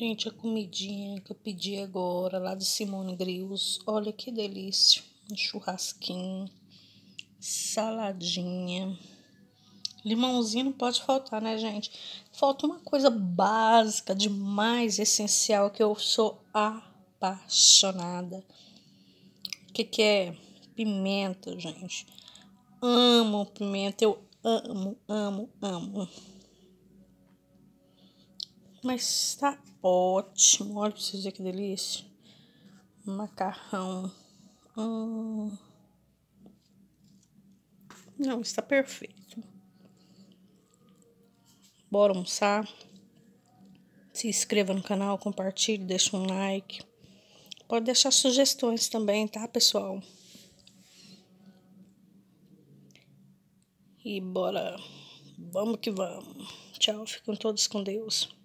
Gente, a comidinha que eu pedi agora lá de Simone Grills, olha que delícia. Um churrasquinho, saladinha. Limãozinho não pode faltar, né, gente? Falta uma coisa básica, de mais essencial, que eu sou apaixonada. O que, que é? Pimenta, gente. Amo pimenta, eu amo, amo, amo. Mas tá ótimo. Olha pra vocês verem que delícia. Macarrão. Hum. Não, está perfeito. Bora almoçar. Se inscreva no canal, compartilhe, deixa um like. Pode deixar sugestões também, tá, pessoal? E bora. Vamos que vamos. Tchau, ficam todos com Deus.